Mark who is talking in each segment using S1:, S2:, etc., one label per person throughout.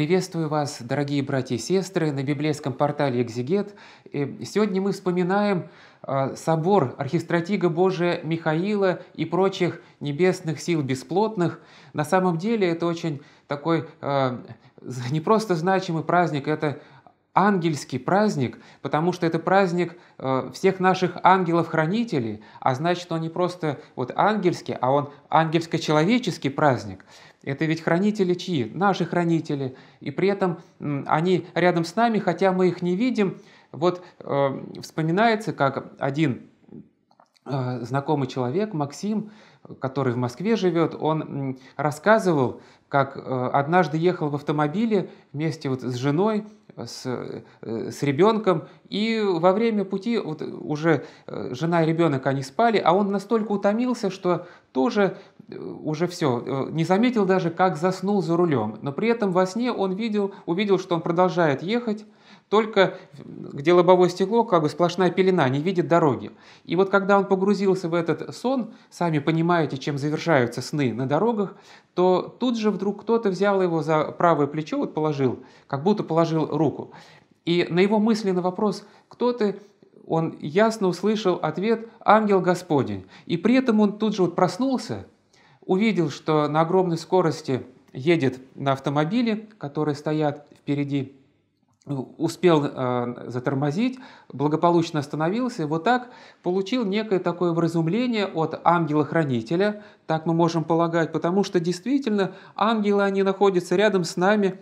S1: Приветствую вас, дорогие братья и сестры, на библейском портале «Экзигет». Сегодня мы вспоминаем а, собор архистратига Божия Михаила и прочих небесных сил бесплотных. На самом деле это очень такой а, не просто значимый праздник, это ангельский праздник, потому что это праздник а, всех наших ангелов-хранителей, а значит, он не просто вот ангельский, а он ангельско-человеческий праздник. Это ведь хранители чьи? Наши хранители. И при этом они рядом с нами, хотя мы их не видим. Вот э, вспоминается, как один э, знакомый человек, Максим, который в Москве живет, он рассказывал, как э, однажды ехал в автомобиле вместе вот с женой, с, э, с ребенком, и во время пути вот уже э, жена и ребенок, они спали, а он настолько утомился, что тоже уже все, не заметил даже, как заснул за рулем. Но при этом во сне он видел, увидел, что он продолжает ехать, только где лобовое стекло, как бы сплошная пелена, не видит дороги. И вот когда он погрузился в этот сон, сами понимаете, чем завершаются сны на дорогах, то тут же вдруг кто-то взял его за правое плечо, вот положил, как будто положил руку. И на его мысленный вопрос «Кто ты?» он ясно услышал ответ «Ангел Господень». И при этом он тут же вот проснулся, увидел, что на огромной скорости едет на автомобиле, которые стоят впереди, успел э, затормозить, благополучно остановился, вот так получил некое такое вразумление от ангела-хранителя, так мы можем полагать, потому что действительно ангелы, они находятся рядом с нами,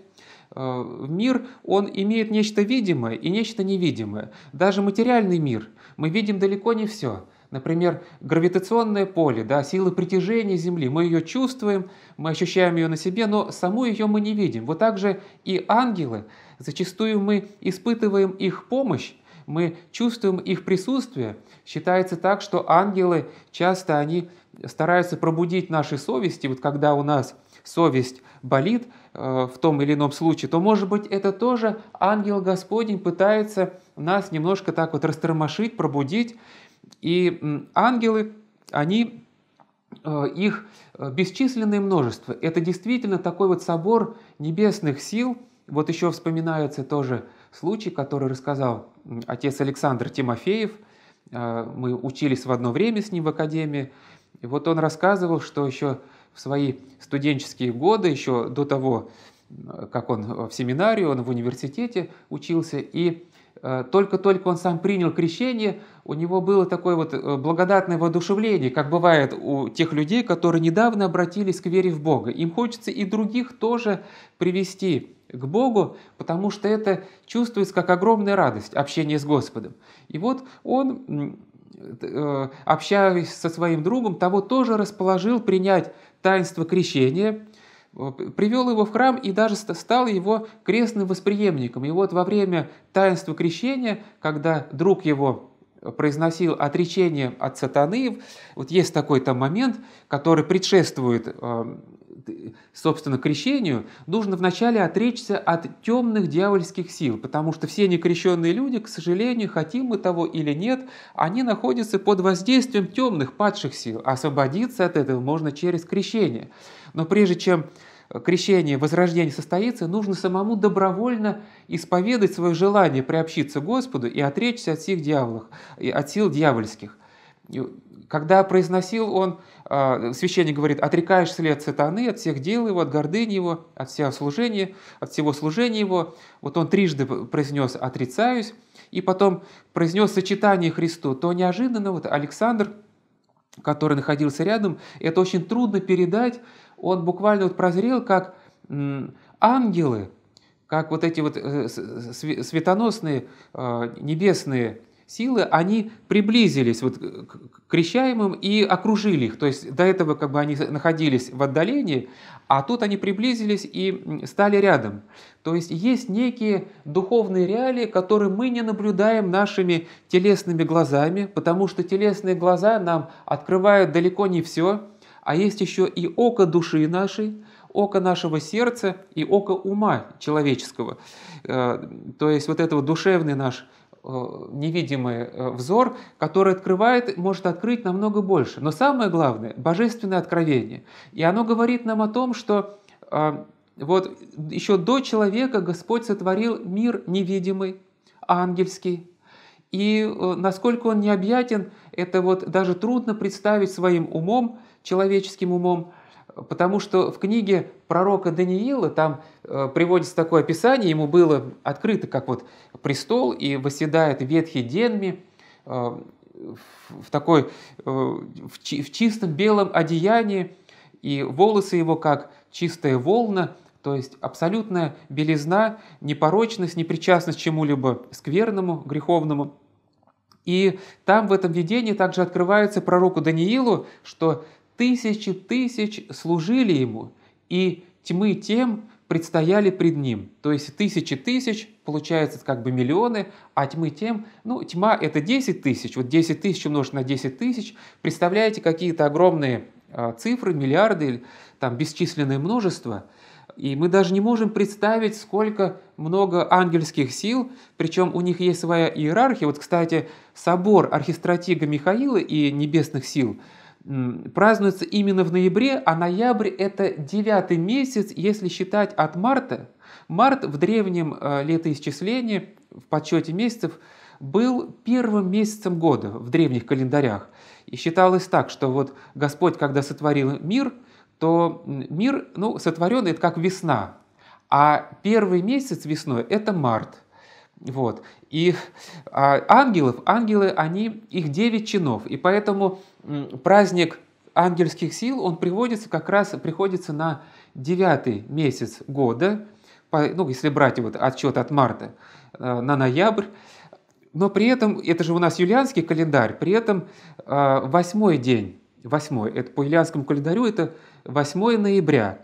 S1: э, мир, он имеет нечто видимое и нечто невидимое. Даже материальный мир мы видим далеко не все – Например, гравитационное поле, да, сила притяжения Земли. Мы ее чувствуем, мы ощущаем ее на себе, но саму ее мы не видим. Вот так же и ангелы. Зачастую мы испытываем их помощь, мы чувствуем их присутствие. Считается так, что ангелы часто они стараются пробудить наши совести, вот когда у нас совесть болит э, в том или ином случае, то, может быть, это тоже ангел Господень пытается нас немножко так вот растормошить, пробудить, и ангелы, они, э, их э, бесчисленное множество. Это действительно такой вот собор небесных сил. Вот еще вспоминается тоже случай, который рассказал отец Александр Тимофеев. Э, мы учились в одно время с ним в академии. И вот он рассказывал, что еще в свои студенческие годы, еще до того, как он в семинарию, он в университете учился, и Э, только-только он сам принял крещение, у него было такое вот э, благодатное воодушевление, как бывает у тех людей, которые недавно обратились к вере в Бога. Им хочется и других тоже привести к Богу, потому что это чувствуется как огромная радость, общения с Господом. И вот он, э, общаясь со своим другом, того тоже расположил принять таинство крещения, Э, привел его в храм и даже стал его крестным восприемником. И вот во время таинства крещения, когда друг его произносил отречение от сатаны, вот есть такой там момент, который предшествует, э, собственно, крещению, нужно вначале отречься от темных дьявольских сил, потому что все некрещенные люди, к сожалению, хотим мы того или нет, они находятся под воздействием темных падших сил. Освободиться от этого можно через крещение. Но прежде чем крещение, возрождение состоится, нужно самому добровольно исповедать свое желание приобщиться Господу и отречься от сил, дьяволов, от сил дьявольских. Когда произносил он, а, священник говорит, отрекаешь от сатаны от всех дел его, от гордыни его, от всего служения, от всего служения его. Вот он трижды произнес «отрицаюсь», и потом произнес сочетание Христу, то неожиданно вот Александр – который находился рядом. Это очень трудно передать. Он буквально вот прозрел, как ангелы, как вот эти вот э, э, светоносные э, небесные силы, они приблизились вот к крещаемым и окружили их. То есть до этого как бы они находились в отдалении, а тут они приблизились и стали рядом. То есть есть некие духовные реалии, которые мы не наблюдаем нашими телесными глазами, потому что телесные глаза нам открывают далеко не все, а есть еще и око души нашей, око нашего сердца и око ума человеческого. Э, то есть вот этот душевный наш Э, невидимый э, взор, который открывает, может открыть намного больше. Но самое главное – божественное откровение. И оно говорит нам о том, что э, вот еще до человека Господь сотворил мир невидимый, ангельский. И насколько он необъятен, это вот даже трудно представить своим умом, человеческим умом потому что в книге пророка Даниила там э, приводится такое описание, ему было открыто как вот престол, и восседает ветхий Денми, э, в такой, э, в чистом белом одеянии, и волосы его как чистая волна, то есть абсолютная белизна, непорочность, непричастность чему-либо скверному, греховному. И там в этом видении также открывается пророку Даниилу, что Тысячи тысяч служили ему, и тьмы тем предстояли пред ним. То есть тысячи тысяч, получается как бы миллионы, а тьмы тем, ну тьма это 10 тысяч, вот 10 тысяч умножить на 10 тысяч, представляете какие-то огромные а, цифры, миллиарды, там бесчисленное множество, и мы даже не можем представить, сколько много ангельских сил, причем у них есть своя иерархия. Вот, кстати, собор архистратига Михаила и небесных сил – празднуется именно в ноябре, а ноябрь это девятый месяц, если считать от марта. Март в древнем э, летоисчислении, в подсчете месяцев, был первым месяцем года в древних календарях. И считалось так, что вот Господь, когда сотворил мир, то мир, ну, сотворен, это как весна. А первый месяц весной – это март – вот. И а, ангелов, ангелы, они, их девять чинов, и поэтому праздник ангельских сил, он приводится как раз, приходится на девятый месяц года, по, ну, если брать вот отчет от марта э, на ноябрь, но при этом, это же у нас юлианский календарь, при этом а, восьмой день, восьмой, это по юлианскому календарю это 8 ноября,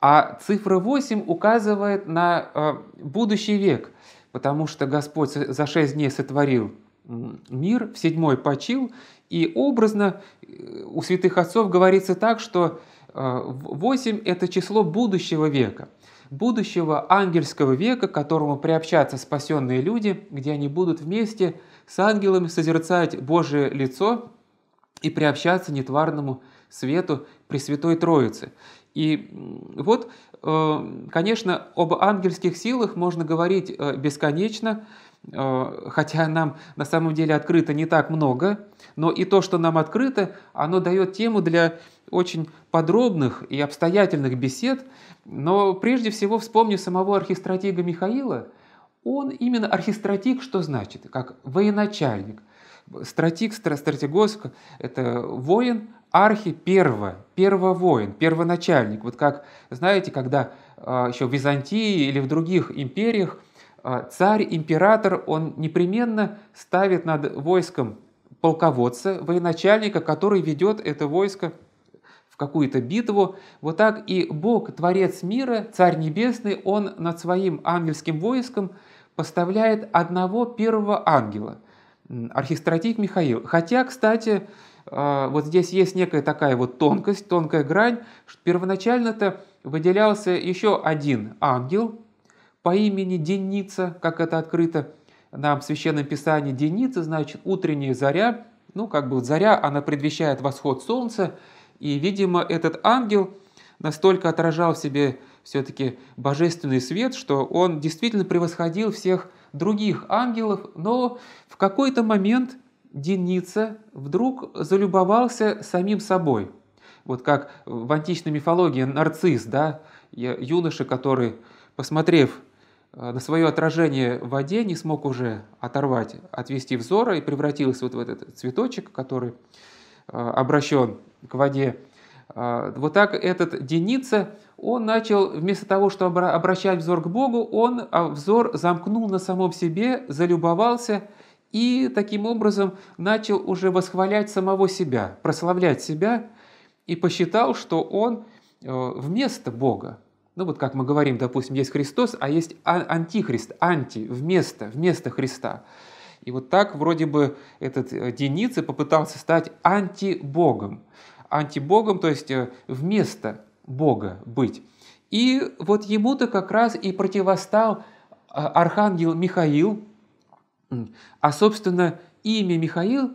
S1: а цифра 8 указывает на э, будущий век – потому что Господь за шесть дней сотворил мир, в седьмой почил, и образно э, у святых отцов говорится так, что э, восемь это число будущего века, будущего ангельского века, к которому приобщатся спасенные люди, где они будут вместе с ангелами созерцать Божие лицо и приобщаться нетварному свету Пресвятой Троицы. И вот Э, конечно, об ангельских силах можно говорить э, бесконечно, э, хотя нам на самом деле открыто не так много, но и то, что нам открыто, оно дает тему для очень подробных и обстоятельных бесед, но прежде всего вспомню самого архистратига Михаила. Он именно архистратиг, что значит? Как военачальник. Стратик, стратегос – это воин, архи перво, первовоин, первоначальник. Вот как, знаете, когда а, еще в Византии или в других империях а, царь, император, он непременно ставит над войском полководца, военачальника, который ведет это войско в какую-то битву. Вот так и Бог, Творец мира, Царь Небесный, Он над своим ангельским войском поставляет одного первого ангела, архистратик Михаил. Хотя, кстати, а, вот здесь есть некая такая вот тонкость, тонкая грань. Первоначально-то выделялся еще один ангел по имени Деница, как это открыто нам в Священном Писании. Деница значит утренняя заря, ну как бы заря, она предвещает восход солнца, и, видимо, этот ангел настолько отражал в себе все-таки божественный свет, что он действительно превосходил всех других ангелов, но в какой-то момент – Деница вдруг залюбовался самим собой. Вот как в античной мифологии нарцисс, да, юноша, который, посмотрев э, на свое отражение в воде, не смог уже оторвать, отвести взора и превратился вот в этот цветочек, который э, обращен к воде. Э, вот так этот Деница, он начал, вместо того, чтобы обращать взор к Богу, он а, взор замкнул на самом себе, залюбовался – и таким образом начал уже восхвалять самого себя, прославлять себя и посчитал, что он э, вместо Бога. Ну вот как мы говорим, допустим, есть Христос, а есть антихрист, анти, вместо, вместо Христа. И вот так вроде бы этот э, Деницы попытался стать антибогом. Антибогом, то есть э, вместо Бога быть. И вот ему-то как раз и противостал архангел Михаил, а, собственно, имя Михаил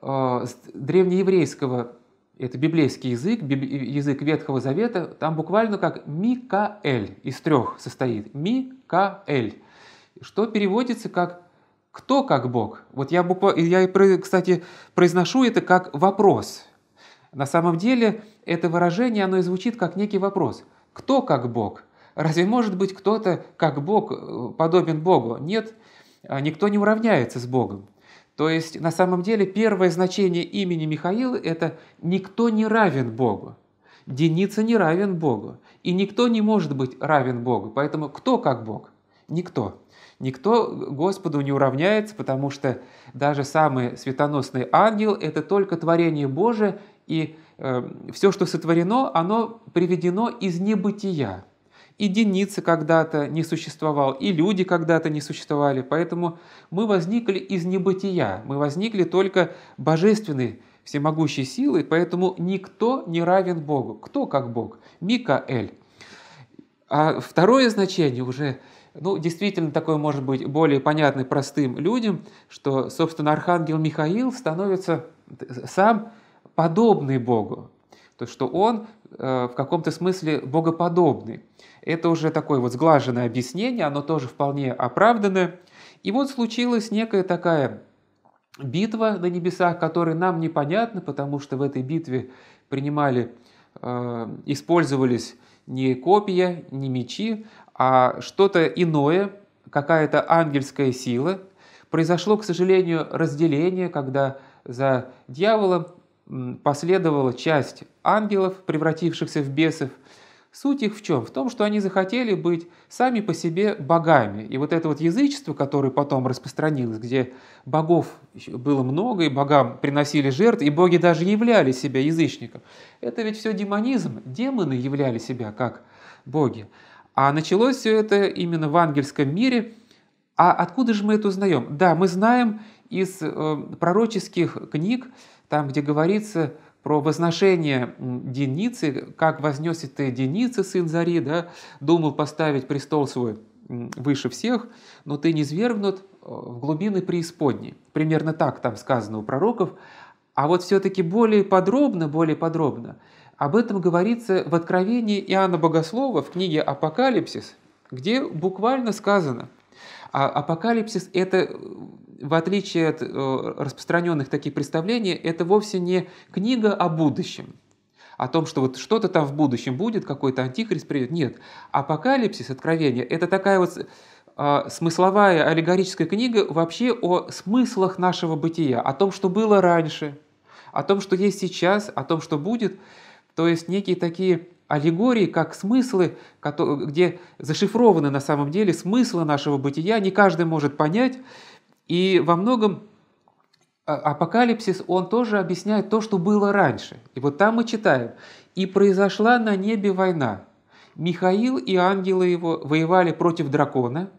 S1: э, древнееврейского, это библейский язык, биб, язык Ветхого Завета, там буквально как Микаэль из трех состоит. Микаэль, что переводится как «кто как Бог?». Вот я, буква, я, кстати, произношу это как вопрос. На самом деле это выражение, оно и звучит как некий вопрос. «Кто как Бог?». Разве может быть кто-то как Бог э, подобен Богу? Нет, а, никто не уравняется с Богом. То есть на самом деле первое значение имени Михаила – это «никто не равен Богу». Деница не равен Богу, и никто не может быть равен Богу. Поэтому кто как Бог? Никто. Никто Господу не уравняется, потому что даже самый светоносный ангел – это только творение Божие, и э, все, что сотворено, оно приведено из небытия единицы когда-то не существовал, и люди когда-то не существовали. Поэтому мы возникли из небытия, мы возникли только божественной всемогущей силой, поэтому никто не равен Богу. Кто как Бог? Микаэль. А второе значение уже, ну, действительно такое может быть более понятно простым людям, что, собственно, архангел Михаил становится сам подобный Богу. То, что он Э, в каком-то смысле богоподобны. Это уже такое вот сглаженное объяснение, оно тоже вполне оправдано. И вот случилась некая такая битва на небесах, которая нам непонятна, потому что в этой битве принимали, э, использовались не копья, не мечи, а что-то иное, какая-то ангельская сила. Произошло, к сожалению, разделение, когда за дьяволом последовала часть ангелов, превратившихся в бесов. Суть их в чем? В том, что они захотели быть сами по себе богами. И вот это вот язычество, которое потом распространилось, где богов было много, и богам приносили жертвы, и боги даже являли себя язычником. Это ведь все демонизм. Демоны являли себя как боги. А началось все это именно в ангельском мире. А откуда же мы это узнаем? Да, мы знаем из э, пророческих книг, там, где говорится про возношение Деницы, как вознесся ты Деницы, сын Зари, да, думал поставить престол свой выше всех, но ты не свергнут э, в глубины преисподней. Примерно так там сказано у пророков. А вот все-таки более подробно, более подробно об этом говорится в Откровении Иоанна Богослова в книге «Апокалипсис», где буквально сказано, а апокалипсис – это э, в отличие от э, распространенных таких представлений, это вовсе не книга о будущем, о том, что вот что-то там в будущем будет, какой-то антихрист придет. Нет, апокалипсис, откровение – это такая вот а, смысловая аллегорическая книга вообще о смыслах нашего бытия, о том, что было раньше, о том, что есть сейчас, о том, что будет. То есть некие такие аллегории, как смыслы, где зашифрованы на самом деле смыслы нашего бытия, не каждый может понять, и во многом а, апокалипсис, он тоже объясняет то, что было раньше. И вот там мы читаем. «И произошла на небе война. Михаил и ангелы его воевали против дракона,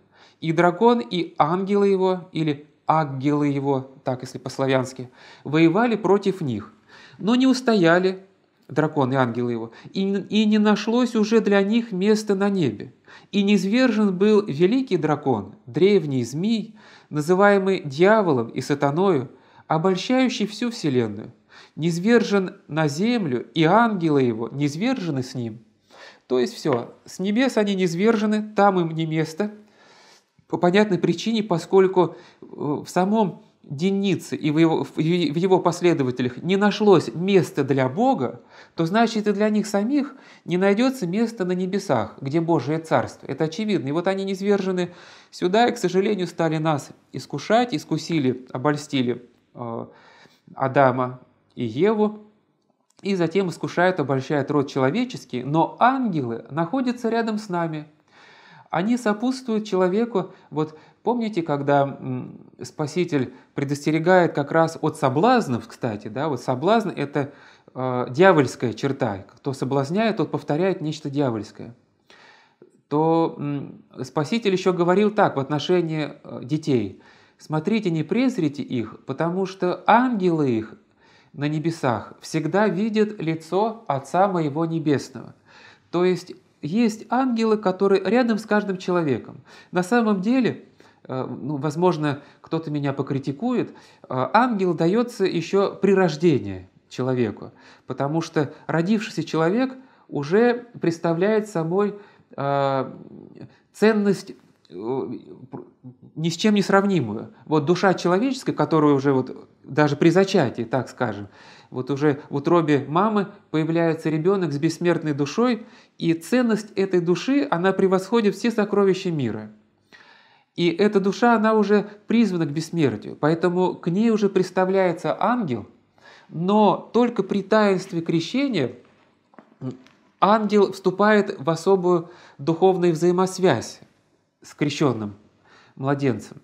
S1: и дракон и ангелы его, или ангелы его, так если по-славянски, воевали против них, но не устояли, дракон и ангелы его, и, и не нашлось уже для них места на небе. И низвержен был великий дракон, древний змей, называемый дьяволом и сатаною, обольщающий всю вселенную. Низвержен на землю, и ангелы его низвержены с ним. То есть все, с небес они низвержены, там им не место, по понятной причине, поскольку э, в самом Деницы и в его, в его последователях не нашлось места для Бога, то значит и для них самих не найдется места на небесах, где Божие Царство. Это очевидно. И вот они низвержены сюда и, к сожалению, стали нас искушать, искусили, обольстили э, Адама и Еву, и затем искушают, обольщают род человеческий. Но ангелы находятся рядом с нами. Они сопутствуют человеку вот Помните, когда Спаситель предостерегает как раз от соблазнов, кстати, да, вот соблазн – это э, дьявольская черта. Кто соблазняет, тот повторяет нечто дьявольское. То э, Спаситель еще говорил так в отношении э, детей. «Смотрите, не презрите их, потому что ангелы их на небесах всегда видят лицо Отца Моего Небесного». То есть есть ангелы, которые рядом с каждым человеком. На самом деле – Э, ну, возможно, кто-то меня покритикует, э, ангел дается еще при рождении человеку, потому что родившийся человек уже представляет собой э, ценность ни с чем не сравнимую. Вот душа человеческая, которая уже вот даже при зачатии, так скажем, вот уже в утробе мамы появляется ребенок с бессмертной душой, и ценность этой души, она превосходит все сокровища мира. И эта душа, она уже призвана к бессмертию, поэтому к ней уже представляется ангел, но только при таинстве крещения ангел вступает в особую духовную взаимосвязь с крещенным младенцем,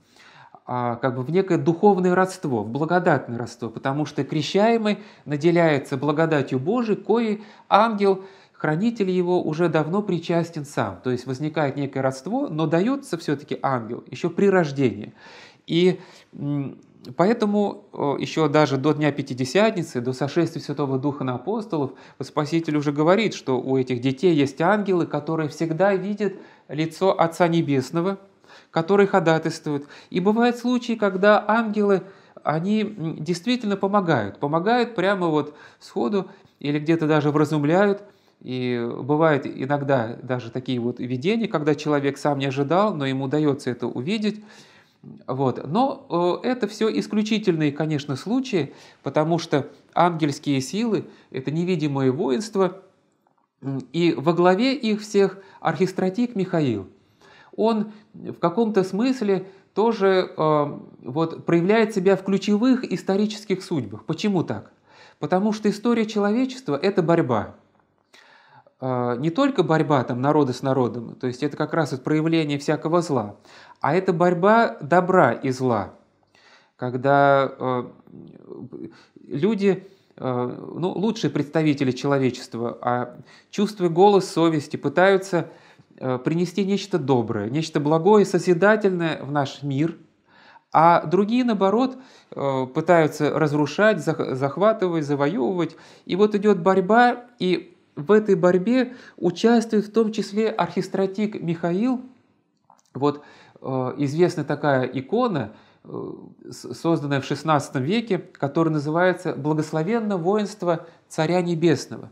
S1: а, как бы в некое духовное родство, в благодатное родство, потому что крещаемый наделяется благодатью Божией, кое ангел – хранитель его уже давно причастен сам. То есть возникает некое родство, но дается все-таки ангел еще при рождении. И Поэтому э, еще даже до Дня Пятидесятницы, до сошествия Святого Духа на апостолов, Спаситель уже говорит, что у этих детей есть ангелы, которые всегда видят лицо Отца Небесного, которые ходатайствуют. И бывают случаи, когда ангелы, они действительно помогают, помогают прямо вот сходу или где-то даже вразумляют – и бывают иногда даже такие вот видения, когда человек сам не ожидал, но ему удается это увидеть. Вот. Но э, это все исключительные, конечно, случаи, потому что ангельские силы – это невидимое воинство, и во главе их всех архистратик Михаил. Он в каком-то смысле тоже э, вот, проявляет себя в ключевых исторических судьбах. Почему так? Потому что история человечества – это борьба. А, не только борьба там, народа с народом, то есть это как раз проявление всякого зла, а это борьба добра и зла, когда а, люди, а, ну, лучшие представители человечества, а чувствуя голос совести, пытаются принести нечто доброе, нечто благое, созидательное в наш мир, а другие, наоборот, пытаются разрушать, захватывать, завоевывать. И вот идет борьба, и в этой борьбе участвует в том числе архистратик Михаил, вот э, известна такая икона, э, созданная в XVI веке, которая называется «Благословенно воинство Царя Небесного».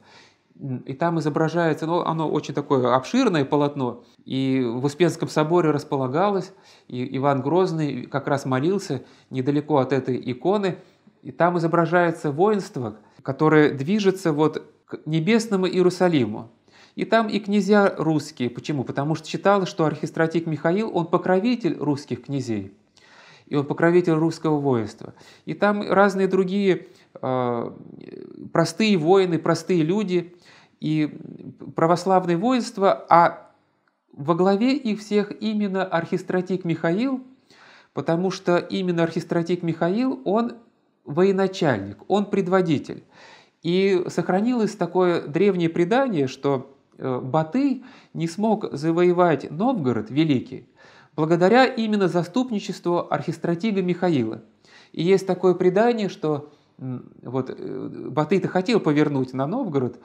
S1: И там изображается, ну, оно очень такое обширное полотно, и в Успенском соборе располагалось, и Иван Грозный как раз молился недалеко от этой иконы, и там изображается воинство, которое движется вот к небесному Иерусалиму. И там и князья русские. Почему? Потому что считал что архистратик Михаил, он покровитель русских князей. И он покровитель русского воинства. И там разные другие э, простые воины, простые люди и православное воинство, а во главе их всех именно архистратик Михаил, потому что именно архистратик Михаил, он военачальник, он предводитель. И сохранилось такое древнее предание, что э, Батый не смог завоевать Новгород Великий благодаря именно заступничеству архистратига Михаила. И есть такое предание, что вот, э, Батый-то хотел повернуть на Новгород,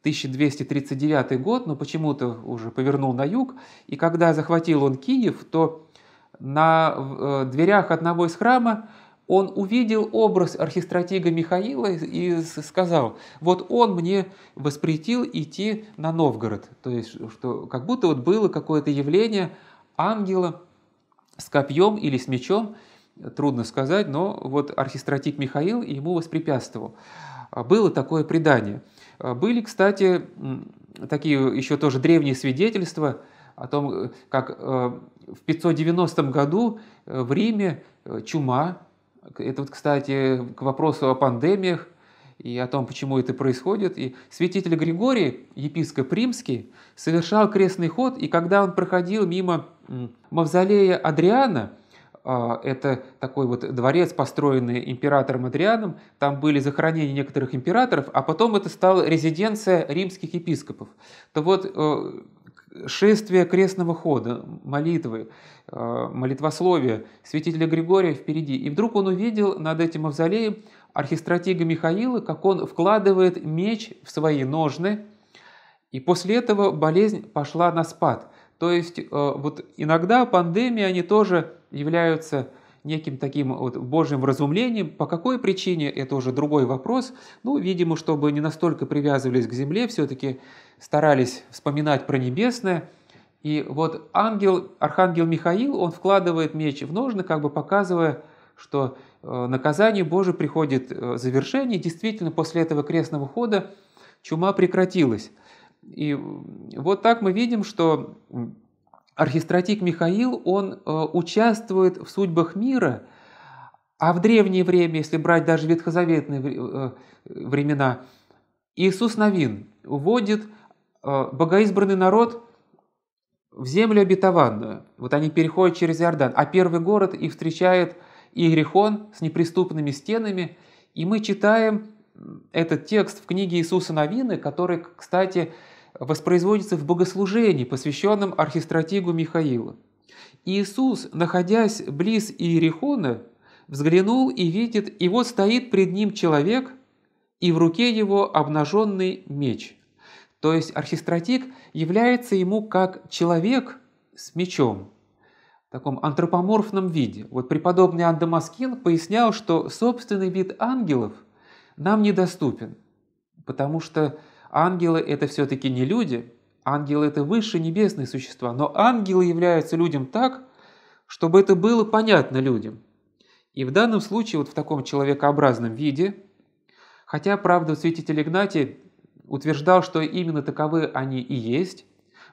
S1: 1239 год, но почему-то уже повернул на юг, и когда захватил он Киев, то на э, дверях одного из храма он увидел образ архистратига Михаила и сказал, вот он мне воспретил идти на Новгород. То есть, что как будто вот было какое-то явление ангела с копьем или с мечом, трудно сказать, но вот архистратик Михаил ему воспрепятствовал. А, было такое предание. А, были, кстати, такие еще тоже древние свидетельства о том, э, как э, в 590 году э, в Риме чума, это вот, кстати, к вопросу о пандемиях и о том, почему это происходит. И святитель Григорий, епископ римский, совершал крестный ход, и когда он проходил мимо мавзолея Адриана, а, это такой вот дворец, построенный императором Адрианом. Там были захоронения некоторых императоров, а потом это стала резиденция римских епископов. То вот э, шествие крестного хода, молитвы, э, молитвословия святителя Григория впереди. И вдруг он увидел над этим мавзолеем архистратига Михаила, как он вкладывает меч в свои ножны, и после этого болезнь пошла на спад. То есть э, вот иногда пандемии, они тоже являются неким таким вот божьим разумлением По какой причине, это уже другой вопрос. Ну, видимо, чтобы не настолько привязывались к земле, все-таки старались вспоминать про небесное. И вот ангел, архангел Михаил, он вкладывает меч в ножны, как бы показывая, что э, наказание Божие приходит э, завершение. Действительно, после этого крестного хода чума прекратилась. И вот так мы видим, что архистратик Михаил, он э, участвует в судьбах мира, а в древнее время, если брать даже ветхозаветные э, времена, Иисус Новин вводит э, богоизбранный народ в землю обетованную. Вот они переходят через Иордан, а первый город их встречает Иерихон с неприступными стенами. И мы читаем этот текст в книге Иисуса Новины, который, кстати, воспроизводится в богослужении, посвященном архистратигу Михаилу. Иисус, находясь близ Иерихона, взглянул и видит, и вот стоит пред ним человек, и в руке его обнаженный меч. То есть архистратик является ему как человек с мечом, в таком антропоморфном виде. Вот преподобный Андамаскин пояснял, что собственный вид ангелов нам недоступен, потому что Ангелы – это все-таки не люди, ангелы – это высшие небесные существа, но ангелы являются людям так, чтобы это было понятно людям. И в данном случае, вот в таком человекообразном виде, хотя, правда, святитель Игнатий утверждал, что именно таковы они и есть,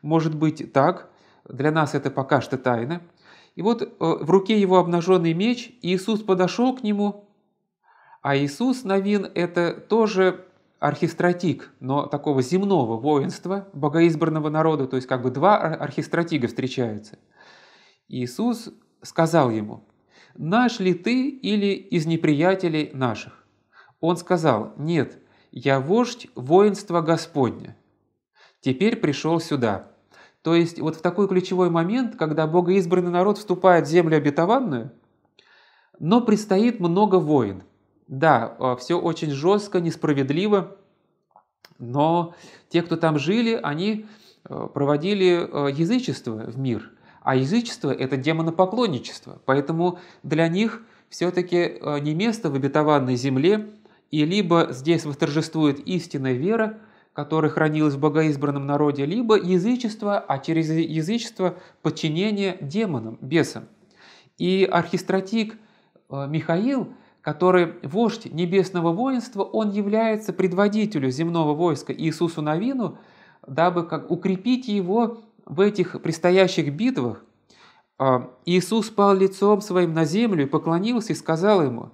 S1: может быть так, для нас это пока что тайна. И вот э, в руке его обнаженный меч, Иисус подошел к нему, а Иисус Новин – это тоже архистратик, но такого земного воинства, богоизбранного народа, то есть как бы два архистратига встречаются. Иисус сказал ему, «Наш ли ты или из неприятелей наших?» Он сказал, «Нет, я вождь воинства Господня. Теперь пришел сюда». То есть вот в такой ключевой момент, когда богоизбранный народ вступает в землю обетованную, но предстоит много войн – да, а, все очень жестко, несправедливо, но те, кто там жили, они а, проводили а, язычество в мир, а язычество – это демонопоклонничество, поэтому для них все-таки не место в обетованной земле, и либо здесь восторжествует истинная вера, которая хранилась в богоизбранном народе, либо язычество, а через язычество подчинение демонам, бесам. И архистратик Михаил – который вождь небесного воинства, он является предводителю земного войска Иисусу Навину, дабы как укрепить его в этих предстоящих битвах. А, Иисус пал лицом своим на землю поклонился и сказал ему,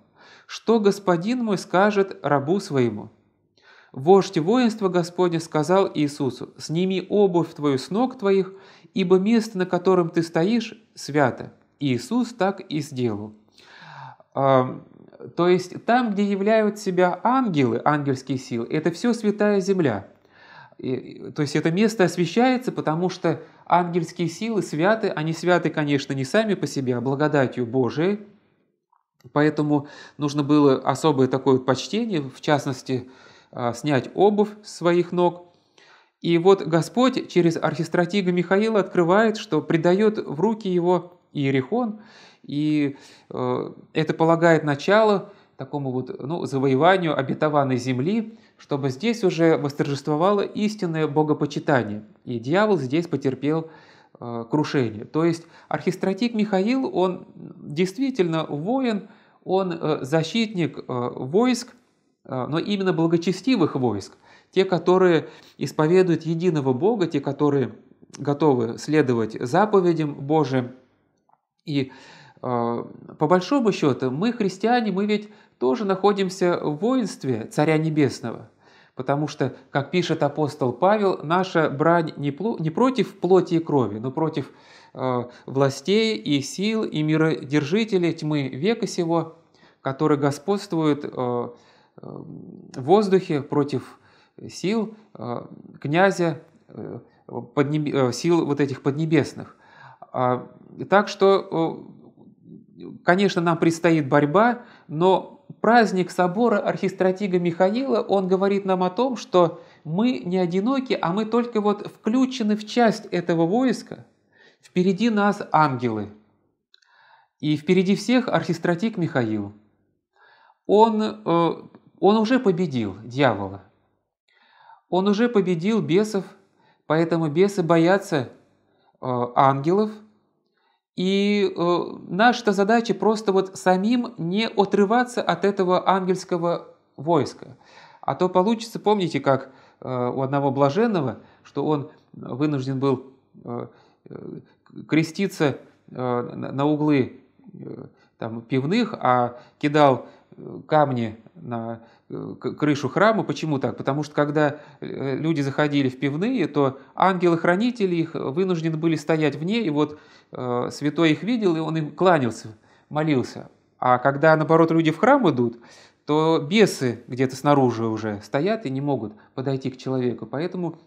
S1: «Что господин мой скажет рабу своему?» Вождь воинства Господня сказал Иисусу, «Сними обувь твою с ног твоих, ибо место, на котором ты стоишь, свято». Иисус так и сделал. А, то есть там, где являют себя ангелы, ангельские силы, это все святая земля. И, то есть это место освещается, потому что ангельские силы святы, они святы, конечно, не сами по себе, а благодатью Божией. Поэтому нужно было особое такое почтение, в частности, а, снять обувь своих ног. И вот Господь через архистратига Михаила открывает, что придает в руки его Иерихон, и э, это полагает начало такому вот ну, завоеванию обетованной земли, чтобы здесь уже восторжествовало истинное богопочитание. И дьявол здесь потерпел э, крушение. То есть архистратик Михаил, он действительно воин, он э, защитник войск, но именно благочестивых войск. Те, которые исповедуют единого Бога, те, которые готовы следовать заповедям Божьим. И а, по большому счету, мы, христиане, мы ведь тоже находимся в воинстве Царя Небесного. Потому что, как пишет апостол Павел, наша брань не, пло, не против плоти и крови, но против э, властей и сил и миродержителей тьмы века сего, которые господствуют э, э, в воздухе против сил э, князя, э, поднеб... сил вот этих поднебесных. А, так что Конечно, нам предстоит борьба, но праздник собора архистратига Михаила, он говорит нам о том, что мы не одиноки, а мы только вот включены в часть этого войска. Впереди нас ангелы. И впереди всех архистратик Михаил. Он, э, он уже победил дьявола. Он уже победил бесов, поэтому бесы боятся э, ангелов – и э, наша задача просто вот самим не отрываться от этого ангельского войска. А то получится, помните, как э, у одного блаженного, что он вынужден был э, э креститься э, на углы э, там, пивных, а кидал э, камни на крышу храма. Почему так? Потому что когда э, люди заходили в пивные, то ангелы-хранители их вынуждены были стоять вне, и вот э, святой их видел, и он им кланялся, молился. А когда, наоборот, люди в храм идут, то бесы где-то снаружи уже стоят и не могут подойти к человеку. Поэтому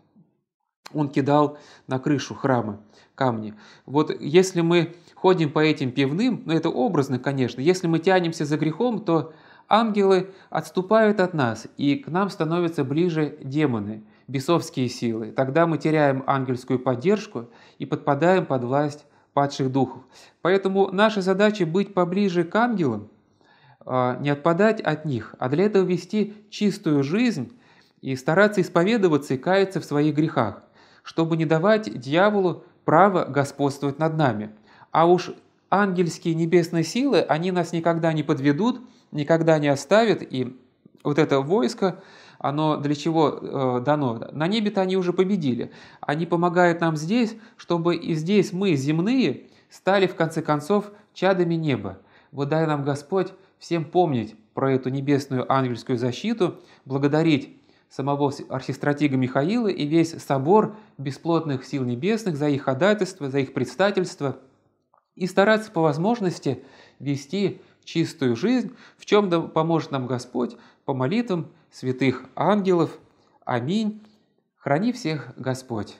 S1: он кидал на крышу храма камни. Вот если мы ходим по этим пивным, ну это образно, конечно, если мы тянемся за грехом, то Ангелы отступают от нас, и к нам становятся ближе демоны, бесовские силы. Тогда мы теряем ангельскую поддержку и подпадаем под власть падших духов. Поэтому наша задача быть поближе к ангелам, а, не отпадать от них, а для этого вести чистую жизнь и стараться исповедоваться и каяться в своих грехах, чтобы не давать дьяволу право господствовать над нами. А уж ангельские небесные силы, они нас никогда не подведут, никогда не оставят, и вот это войско, оно для чего э, дано? На небе-то они уже победили. Они помогают нам здесь, чтобы и здесь мы, земные, стали в конце концов чадами неба. Вот дай нам Господь всем помнить про эту небесную ангельскую защиту, благодарить самого архистратига Михаила и весь собор бесплотных сил небесных за их ходатайство, за их предстательство – и стараться по возможности вести чистую жизнь, в чем поможет нам Господь по молитвам святых ангелов. Аминь. Храни всех Господь.